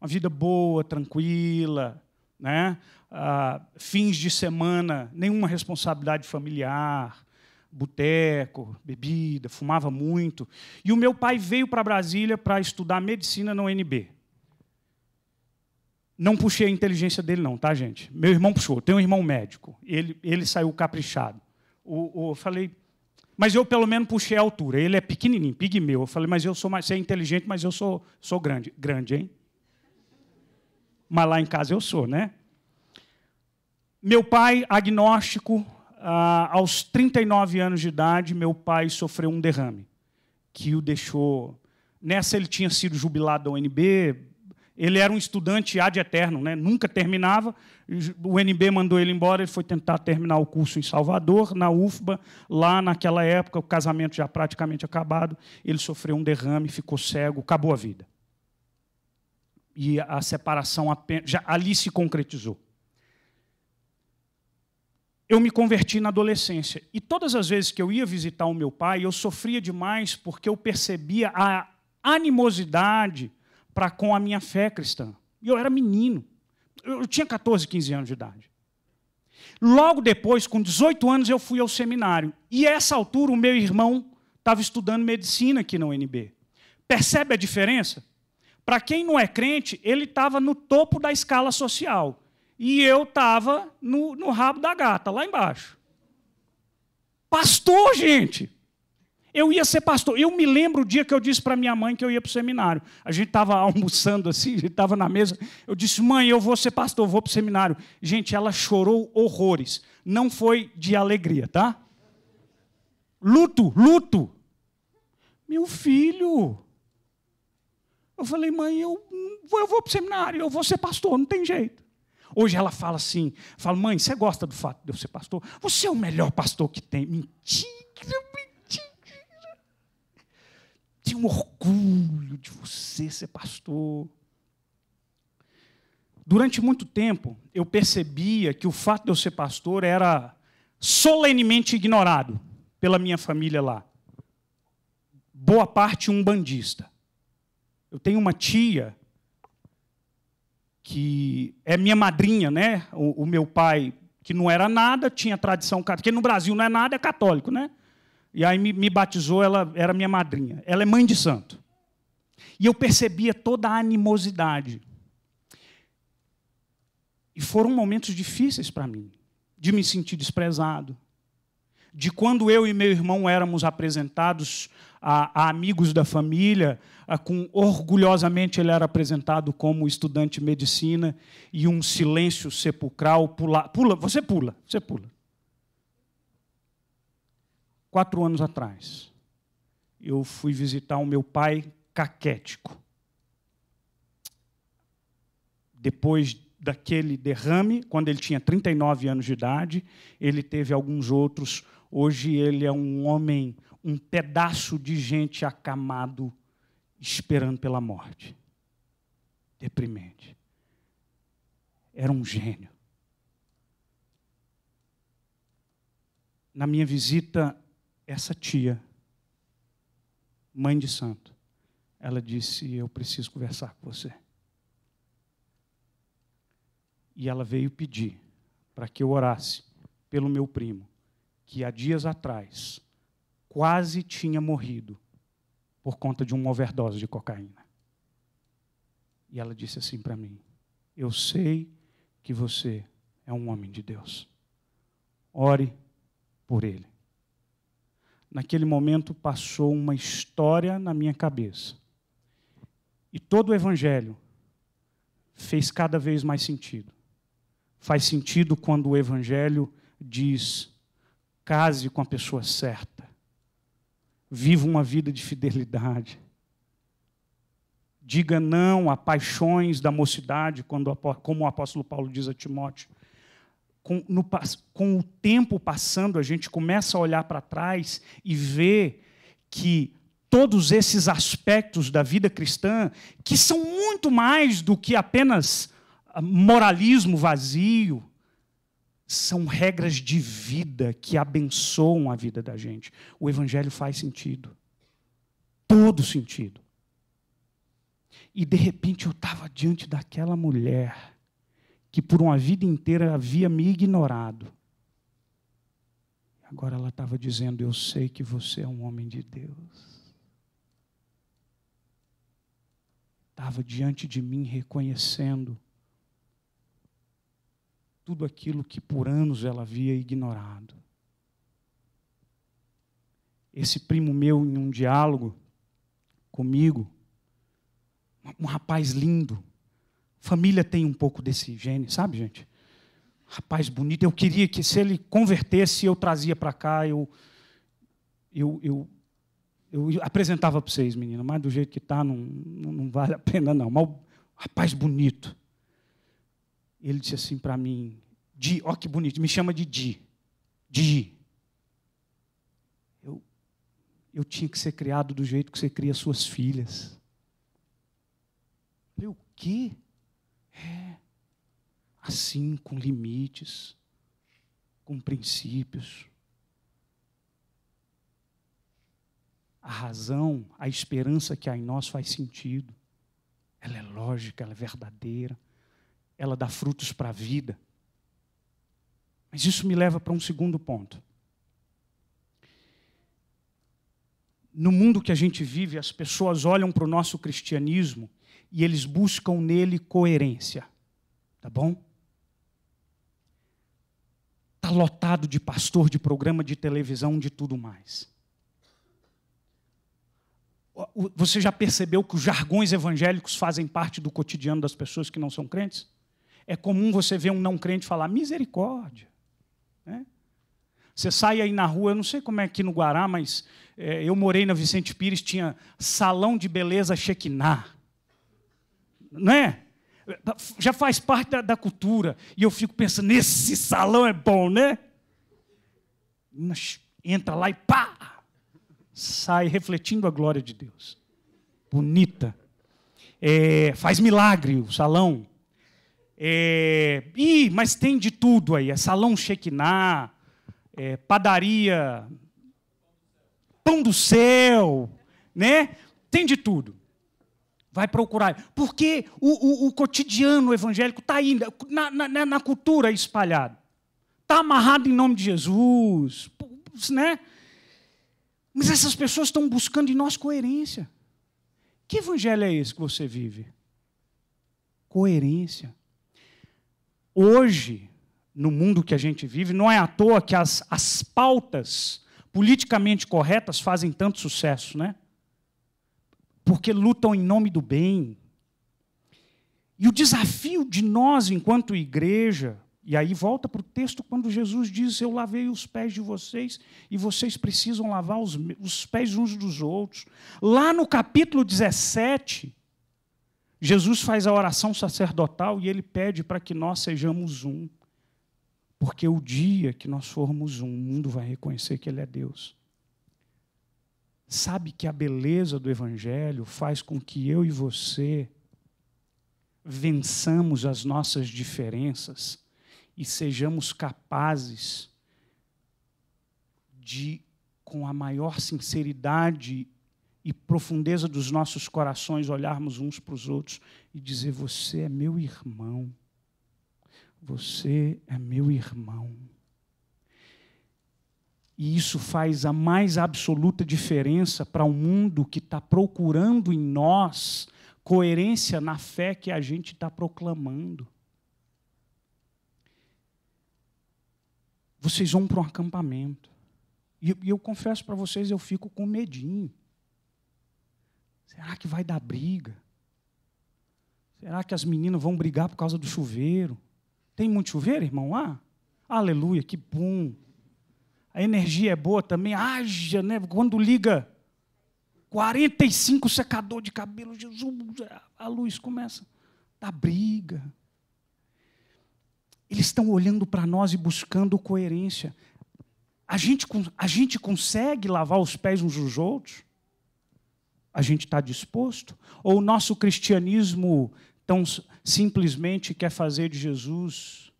uma vida boa, tranquila, né? Ah, fins de semana, nenhuma responsabilidade familiar, boteco, bebida, fumava muito. E o meu pai veio para Brasília para estudar medicina na UNB. Não puxei a inteligência dele, não, tá, gente? Meu irmão puxou, tem um irmão médico. Ele, ele saiu caprichado o, o, falei, mas eu pelo menos puxei a altura. Ele é pequenininho, pigmeu. Eu falei, mas eu sou mais, você é inteligente, mas eu sou, sou grande. Grande, hein? Mas lá em casa eu sou, né? Meu pai, agnóstico, ah, aos 39 anos de idade, meu pai sofreu um derrame que o deixou. Nessa ele tinha sido jubilado da UNB, ele era um estudante ad eterno, né? nunca terminava. O NB mandou ele embora, ele foi tentar terminar o curso em Salvador, na UFBA. Lá, naquela época, o casamento já praticamente acabado, ele sofreu um derrame, ficou cego, acabou a vida. E a separação já, ali se concretizou. Eu me converti na adolescência. E todas as vezes que eu ia visitar o meu pai, eu sofria demais porque eu percebia a animosidade para com a minha fé cristã. E eu era menino. Eu tinha 14, 15 anos de idade. Logo depois, com 18 anos, eu fui ao seminário. E a essa altura, o meu irmão estava estudando medicina aqui na UNB. Percebe a diferença? Para quem não é crente, ele estava no topo da escala social. E eu estava no, no rabo da gata, lá embaixo. Pastor, gente! Eu ia ser pastor. Eu me lembro o dia que eu disse para minha mãe que eu ia para o seminário. A gente estava almoçando assim, a gente estava na mesa. Eu disse, mãe, eu vou ser pastor, vou para o seminário. Gente, ela chorou horrores. Não foi de alegria, tá? Luto, luto. Meu filho. Eu falei, mãe, eu, eu vou para o seminário, eu vou ser pastor, não tem jeito. Hoje ela fala assim, fala, mãe, você gosta do fato de eu ser pastor? Você é o melhor pastor que tem. Mentira, mentira um orgulho de você ser pastor. Durante muito tempo, eu percebia que o fato de eu ser pastor era solenemente ignorado pela minha família lá. Boa parte um bandista. Eu tenho uma tia que é minha madrinha, né? O, o meu pai, que não era nada, tinha tradição católica. Porque no Brasil não é nada, é católico, né? E aí me, me batizou, ela era minha madrinha. Ela é mãe de santo. E eu percebia toda a animosidade. E foram momentos difíceis para mim, de me sentir desprezado, de quando eu e meu irmão éramos apresentados a, a amigos da família, a, com, orgulhosamente ele era apresentado como estudante de medicina e um silêncio sepulcral. Pula, pula, você pula, você pula quatro anos atrás, eu fui visitar o meu pai caquético. Depois daquele derrame, quando ele tinha 39 anos de idade, ele teve alguns outros. Hoje ele é um homem, um pedaço de gente acamado, esperando pela morte. Deprimente. Era um gênio. Na minha visita essa tia, mãe de santo, ela disse: Eu preciso conversar com você. E ela veio pedir para que eu orasse pelo meu primo, que há dias atrás quase tinha morrido por conta de uma overdose de cocaína. E ela disse assim para mim: Eu sei que você é um homem de Deus. Ore por ele naquele momento passou uma história na minha cabeça. E todo o evangelho fez cada vez mais sentido. Faz sentido quando o evangelho diz: case com a pessoa certa. Viva uma vida de fidelidade. Diga não a paixões da mocidade, quando, como o apóstolo Paulo diz a Timóteo com, no, com o tempo passando, a gente começa a olhar para trás e ver que todos esses aspectos da vida cristã, que são muito mais do que apenas ah, moralismo vazio, são regras de vida que abençoam a vida da gente. O Evangelho faz sentido. Todo sentido. E de repente eu estava diante daquela mulher que por uma vida inteira havia me ignorado. Agora ela estava dizendo: Eu sei que você é um homem de Deus. Estava diante de mim reconhecendo tudo aquilo que por anos ela havia ignorado. Esse primo meu, em um diálogo comigo, um rapaz lindo, Família tem um pouco desse gene, sabe, gente? Rapaz bonito, eu queria que se ele convertesse, eu trazia para cá, eu, eu, eu, eu apresentava para vocês, menina, mas do jeito que está, não, não vale a pena, não. Mas o rapaz bonito, ele disse assim para mim, Di, ó que bonito, me chama de Di. Di. Eu, eu tinha que ser criado do jeito que você cria suas filhas. Eu, o quê? É. Assim, com limites, com princípios. A razão, a esperança que há em nós faz sentido. Ela é lógica, ela é verdadeira. Ela dá frutos para a vida. Mas isso me leva para um segundo ponto. No mundo que a gente vive, as pessoas olham para o nosso cristianismo e eles buscam nele coerência. Tá bom? Está lotado de pastor, de programa de televisão, de tudo mais. Você já percebeu que os jargões evangélicos fazem parte do cotidiano das pessoas que não são crentes? É comum você ver um não crente falar misericórdia. Né? Você sai aí na rua, eu não sei como é aqui no Guará, mas é, eu morei na Vicente Pires, tinha salão de beleza Shekinah não é? Já faz parte da, da cultura. E eu fico pensando, esse salão é bom, né? Entra lá e pá! Sai refletindo a glória de Deus. Bonita. É, faz milagre o salão. É, e, mas tem de tudo aí: é salão Shekinah, é, padaria, pão do céu, né? Tem de tudo. Vai procurar. Porque o, o, o cotidiano evangélico está aí, na, na, né, na, cultura espalhado. Está amarrado em nome de Jesus. Né? Mas essas pessoas estão buscando em nós coerência. Que evangelho é esse que você vive? Coerência. Hoje, no mundo que a gente vive, não é à toa que as, as pautas politicamente corretas fazem tanto sucesso, né? porque lutam em nome do bem. E o desafio de nós, enquanto igreja, e aí volta para o texto quando Jesus diz: Eu lavei os pés de vocês e vocês precisam lavar os, os pés uns dos outros. Lá no capítulo 17, Jesus faz a oração sacerdotal e ele pede para que nós sejamos um. Porque o dia que nós formos um, o mundo vai reconhecer que Ele é Deus. Sabe que a beleza do Evangelho faz com que eu e você vençamos as nossas diferenças e sejamos capazes de, com a maior sinceridade e profundeza dos nossos corações, olharmos uns para os outros e dizer: Você é meu irmão. Você é meu irmão. E isso faz a mais absoluta diferença para um mundo que está procurando em nós coerência na fé que a gente está proclamando. Vocês vão para um acampamento. E eu confesso para vocês, eu fico com medinho. Será que vai dar briga? Será que as meninas vão brigar por causa do chuveiro? Tem muito chuveiro, irmão, Ah, Aleluia, que bom a energia é boa também, haja, né? Quando liga 45 secador de cabelo, Jesus, a luz começa da briga. Eles estão olhando para nós e buscando coerência. A gente, a gente consegue lavar os pés uns dos outros? A gente está disposto? Ou o nosso cristianismo tão simplesmente quer fazer de Jesus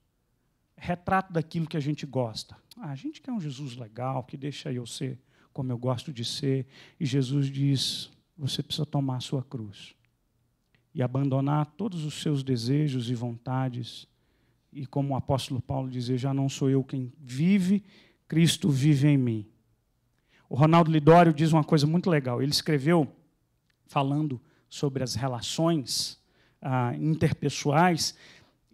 retrato daquilo que a gente gosta? Ah, a gente quer um Jesus legal, que deixa eu ser como eu gosto de ser. E Jesus diz: você precisa tomar a sua cruz e abandonar todos os seus desejos e vontades. E como o apóstolo Paulo dizia, já não sou eu quem vive, Cristo vive em mim. O Ronaldo Lidório diz uma coisa muito legal. Ele escreveu falando sobre as relações ah, interpessoais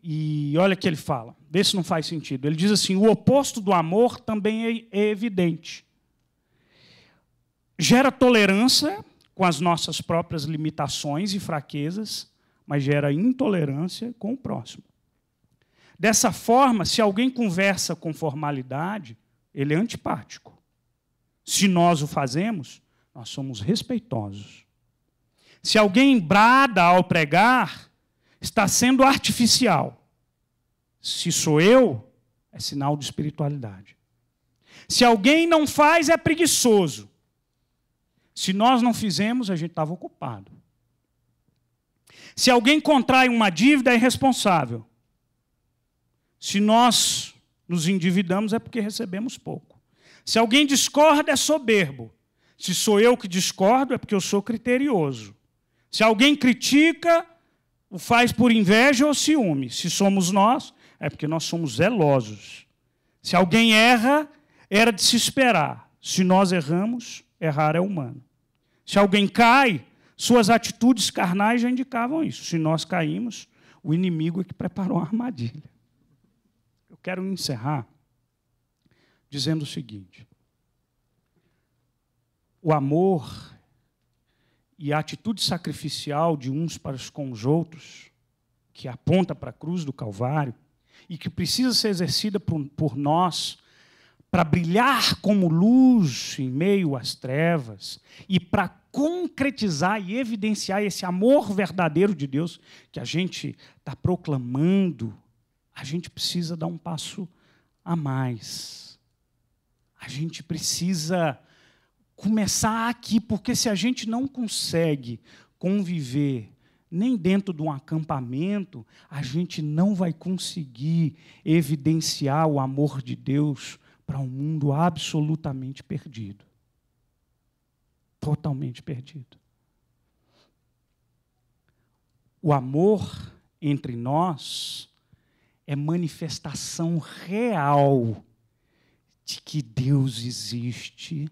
e olha o que ele fala, vê se não faz sentido. Ele diz assim: o oposto do amor também é, é evidente. Gera tolerância com as nossas próprias limitações e fraquezas, mas gera intolerância com o próximo. Dessa forma, se alguém conversa com formalidade, ele é antipático. Se nós o fazemos, nós somos respeitosos. Se alguém brada ao pregar, está sendo artificial. Se sou eu, é sinal de espiritualidade. Se alguém não faz, é preguiçoso. Se nós não fizemos, a gente estava ocupado. Se alguém contrai uma dívida, é irresponsável. Se nós nos endividamos, é porque recebemos pouco. Se alguém discorda, é soberbo. Se sou eu que discordo, é porque eu sou criterioso. Se alguém critica, o faz por inveja ou ciúme. Se somos nós, é porque nós somos zelosos. Se alguém erra, era de se esperar. Se nós erramos, errar é humano. Se alguém cai, suas atitudes carnais já indicavam isso. Se nós caímos, o inimigo é que preparou a armadilha. Eu quero encerrar dizendo o seguinte: o amor e a atitude sacrificial de uns para com os outros, que aponta para a cruz do Calvário, e que precisa ser exercida por, por nós para brilhar como luz em meio às trevas e para concretizar e evidenciar esse amor verdadeiro de Deus que a gente está proclamando, a gente precisa dar um passo a mais. A gente precisa começar aqui, porque se a gente não consegue conviver nem dentro de um acampamento, a gente não vai conseguir evidenciar o amor de Deus para um mundo absolutamente perdido. Totalmente perdido. O amor entre nós é manifestação real de que Deus existe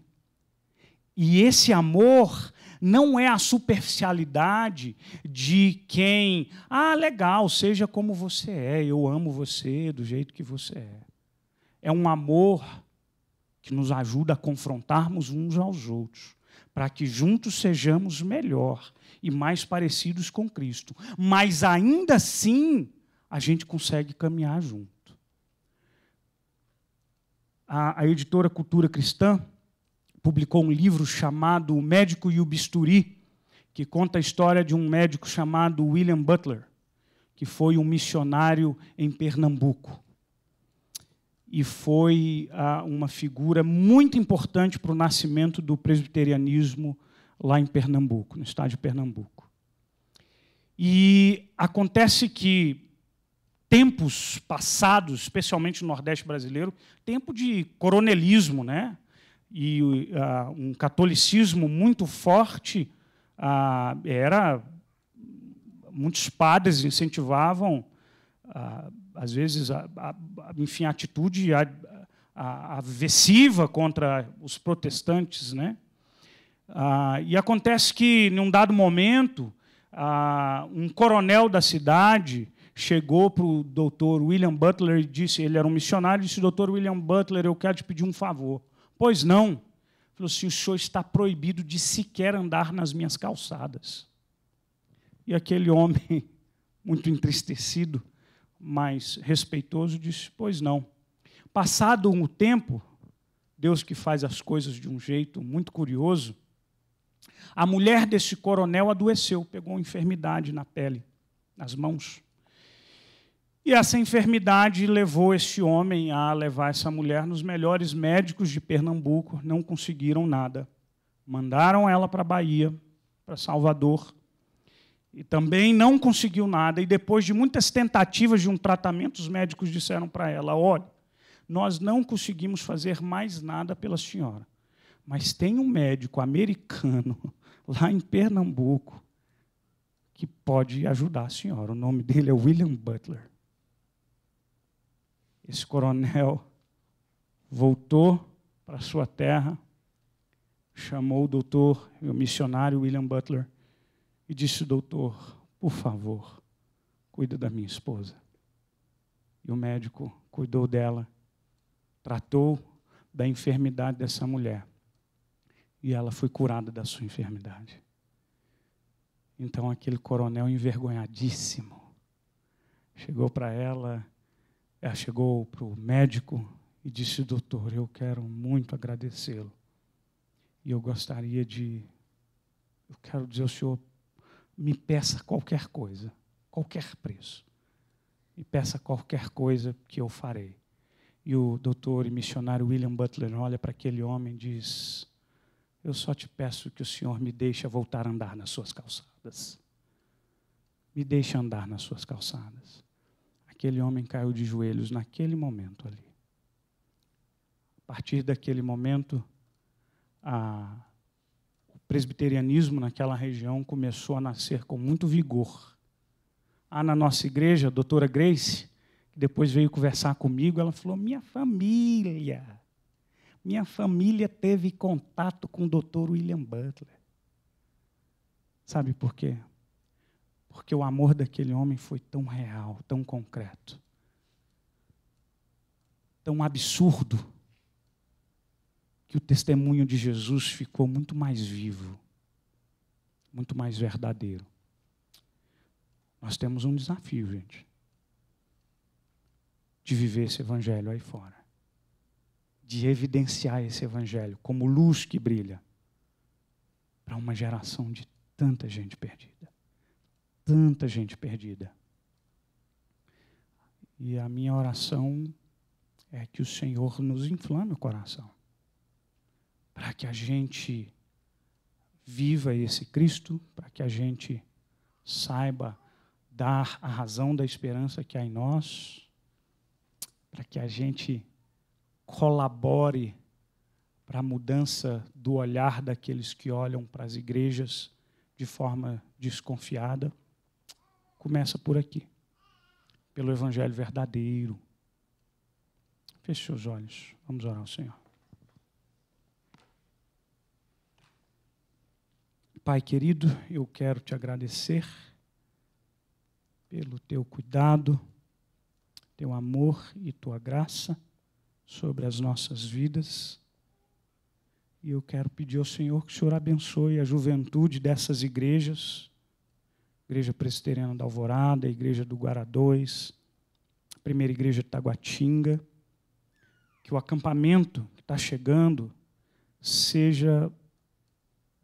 e esse amor não é a superficialidade de quem, ah, legal, seja como você é, eu amo você do jeito que você é. É um amor que nos ajuda a confrontarmos uns aos outros, para que juntos sejamos melhor e mais parecidos com Cristo. Mas ainda assim, a gente consegue caminhar junto. A, a editora Cultura Cristã publicou um livro chamado O Médico e o Bisturi, que conta a história de um médico chamado William Butler, que foi um missionário em Pernambuco. E foi ah, uma figura muito importante para o nascimento do presbiterianismo lá em Pernambuco, no estado de Pernambuco. E acontece que tempos passados, especialmente no Nordeste brasileiro, tempo de coronelismo, né? e uh, um catolicismo muito forte, uh, era muitos padres incentivavam, uh, às vezes, a, a, enfim, a atitude avessiva contra os protestantes, né? e acontece que, num dado momento, um coronel da cidade chegou para o doutor William Butler e disse, ele era um missionário, e disse, doutor William Butler, eu quero te pedir um favor. Pois não. Falou assim: o senhor está proibido de sequer andar nas minhas calçadas. E aquele homem, muito entristecido, mas respeitoso, disse: Pois não. Passado um tempo, Deus que faz as coisas de um jeito muito curioso, a mulher desse coronel adoeceu, pegou uma enfermidade na pele, nas mãos. E essa enfermidade levou este homem a levar essa mulher nos melhores médicos de Pernambuco, não conseguiram nada. Mandaram ela para a Bahia, para Salvador, e também não conseguiu nada. E depois de muitas tentativas de um tratamento, os médicos disseram para ela: olha, nós não conseguimos fazer mais nada pela senhora, mas tem um médico americano lá em Pernambuco que pode ajudar a senhora. O nome dele é William Butler esse coronel voltou para sua terra, chamou o doutor o missionário William Butler e disse: Doutor, por favor, cuida da minha esposa. E o médico cuidou dela, tratou da enfermidade dessa mulher. E ela foi curada da sua enfermidade. Então aquele coronel envergonhadíssimo chegou para ela ela chegou para o médico e disse: Doutor, eu quero muito agradecê-lo. E eu gostaria de. Eu quero dizer ao senhor: me peça qualquer coisa, qualquer preço. Me peça qualquer coisa que eu farei. E o doutor e missionário William Butler olha para aquele homem e diz: Eu só te peço que o senhor me deixe voltar a andar nas suas calçadas. Me deixe andar nas suas calçadas. Aquele homem caiu de joelhos naquele momento ali. A partir daquele momento, a, o presbiterianismo naquela região começou a nascer com muito vigor. Há na nossa igreja, a doutora Grace, que depois veio conversar comigo, ela falou: Minha família, minha família teve contato com o doutor William Butler. Sabe por quê? porque o amor daquele homem foi tão real, tão concreto, tão absurdo, que o testemunho de Jesus ficou muito mais vivo, muito mais verdadeiro. Nós temos um desafio, gente, de viver esse evangelho aí fora, de evidenciar esse evangelho como luz que brilha para uma geração de tanta gente perdida tanta gente perdida. E a minha oração é que o Senhor nos inflame o coração, para que a gente viva esse Cristo, para que a gente saiba dar a razão da esperança que há em nós, para que a gente colabore para a mudança do olhar daqueles que olham para as igrejas de forma desconfiada começa por aqui, pelo Evangelho verdadeiro. Feche seus olhos, vamos orar ao Senhor. Pai querido, eu quero te agradecer pelo teu cuidado, teu amor e tua graça sobre as nossas vidas. E eu quero pedir ao Senhor que o Senhor abençoe a juventude dessas igrejas Igreja Presbiteriana da Alvorada, Igreja do Guará 2, Primeira Igreja de Taguatinga, que o acampamento que está chegando seja,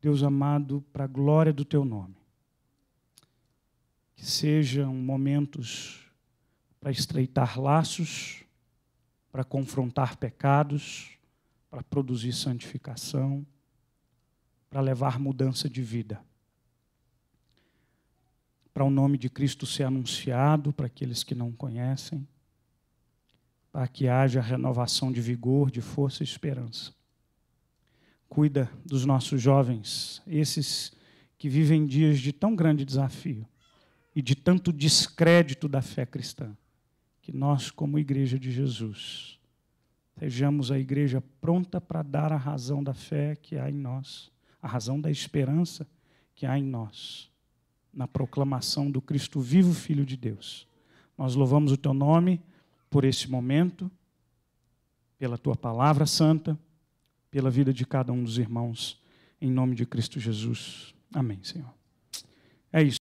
Deus amado, para a glória do Teu nome. Que sejam momentos para estreitar laços, para confrontar pecados, para produzir santificação, para levar mudança de vida para o nome de Cristo ser anunciado para aqueles que não conhecem, para que haja renovação de vigor, de força e esperança. Cuida dos nossos jovens, esses que vivem dias de tão grande desafio e de tanto descrédito da fé cristã, que nós, como Igreja de Jesus, sejamos a igreja pronta para dar a razão da fé que há em nós, a razão da esperança que há em nós na proclamação do Cristo vivo, Filho de Deus. Nós louvamos o teu nome por esse momento, pela tua palavra santa, pela vida de cada um dos irmãos, em nome de Cristo Jesus. Amém, Senhor. É isso.